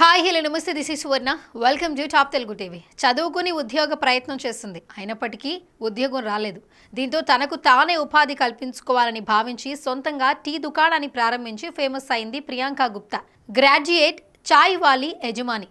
hi hello నమస్తే this is Suvarna welcome to top Telugu TV చదువుకుని ఉద్యోగ ప్రయత్నం చేస్తుంది అయినప్పటికీ ఉద్యోగం రాలేదు దీంతో తనకు తానే ఉపాధి కల్పించుకోవాలని భావించి సొంతంగా టీ దుకాణాన్ని ప్రారంభించి ఫేమస్ అయింది ప్రియాంక గుప్తా గ్రాడ్యుయేట్ చాయ్ వాలీ యజమాని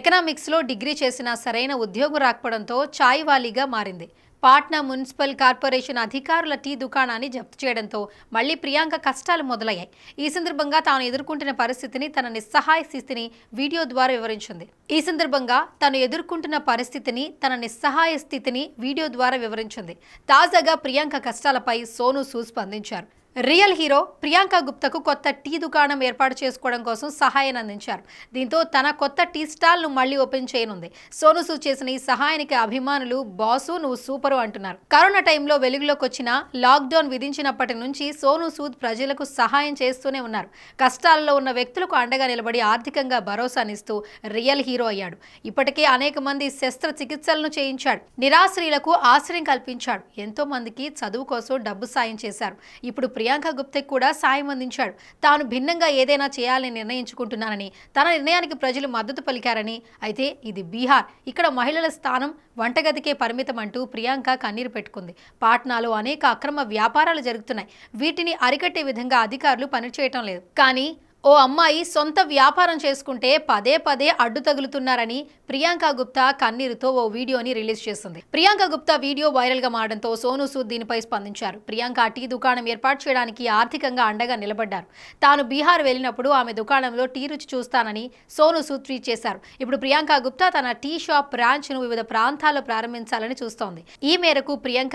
ఎకనామిక్స్లో డిగ్రీ చేసినా సరైన ఉద్యోగం రాకపోవడంతో చాయ్ వాలీగా మారింది పాట్నా మున్సిపల్ కార్పొరేషన్ అధికారుల టీ దుకాణాన్ని జప్తు చేయడంతో మళ్లీ ప్రియాంక కష్టాలు మొదలయ్యాయి ఈ సందర్భంగా తాను ఎదుర్కొంటున్న పరిస్థితిని తన నిస్సహాయ స్థితిని వీడియో ద్వారా వివరించింది ఈ సందర్భంగా తను ఎదుర్కొంటున్న పరిస్థితిని తన నిస్సహాయ స్థితిని వీడియో ద్వారా వివరించింది తాజాగా ప్రియాంక కష్టాలపై సోను సూ స్పందించారు రియల్ హీరో ప్రియాంక గుప్తకు కొత్త టీ దుకాణం ఏర్పాటు చేసుకోవడం కోసం సహాయాన్ని అందించారు దీంతో తన కొత్త టీ స్టాల్ను మళ్లీ ఓపెన్ చేయనుంది సోను సూద్ చేసిన ఈ సహాయానికి అభిమానులు బాసు నువ్వు సూపరు అంటున్నారు కరోనా టైంలో వెలుగులోకి వచ్చిన లాక్డౌన్ విధించినప్పటి నుంచి సోను సూద్ ప్రజలకు సహాయం చేస్తూనే ఉన్నారు కష్టాల్లో ఉన్న వ్యక్తులకు అండగా నిలబడి ఆర్థికంగా భరోసానిస్తూ రియల్ హీరో అయ్యాడు ఇప్పటికే అనేక మంది శస్త్రచికిత్సలను చేయించాడు నిరాశ్రీలకు ఆశ్రయం కల్పించాడు ఎంతో మందికి చదువు కోసం డబ్బు సాయం చేశారు ఇప్పుడు ప్రియాంక గుప్తెక్ కూడా సాయం అందించాడు తాను భిన్నంగా ఏదైనా చేయాలని నిర్ణయించుకుంటున్నానని తన నిర్ణయానికి ప్రజలు మద్దతు పలికారని అయితే ఇది బీహార్ ఇక్కడ మహిళల స్థానం వంటగదికే పరిమితం అంటూ ప్రియాంక కన్నీరు పెట్టుకుంది పాట్నాలో అనేక అక్రమ వ్యాపారాలు జరుగుతున్నాయి వీటిని అరికట్టే విధంగా అధికారులు పనిచేయటం లేదు కానీ ఓ అమ్మాయి సొంత వ్యాపారం చేసుకుంటే పదే పదే అడ్డు తగులుతున్నారని ప్రియాంక గుప్తా కన్నీరుతో ఓ వీడియోని రిలీజ్ చేసింది ప్రియాంక గుప్తా వీడియో వైరల్గా మారడంతో సోను సూద్ దీనిపై స్పందించారు ప్రియాంక టీ దుకాణం ఏర్పాటు చేయడానికి ఆర్థికంగా అండగా నిలబడ్డారు తాను బీహార్ వెళ్ళినప్పుడు ఆమె దుకాణంలో టీ రుచి చూస్తానని సోను సూద్ ట్వీట్ చేశారు ఇప్పుడు ప్రియాంక గుప్తా తన టీ షాప్ బ్రాంచ్ను వివిధ ప్రాంతాల్లో ప్రారంభించాలని చూస్తోంది ఈ మేరకు ప్రియాంక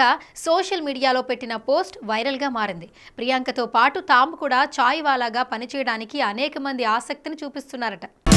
సోషల్ మీడియాలో పెట్టిన పోస్ట్ వైరల్గా మారింది ప్రియాంకతో పాటు తాము కూడా వాలాగా పనిచేయడానికి అనేక మంది ఆసక్తిని చూపిస్తున్నారట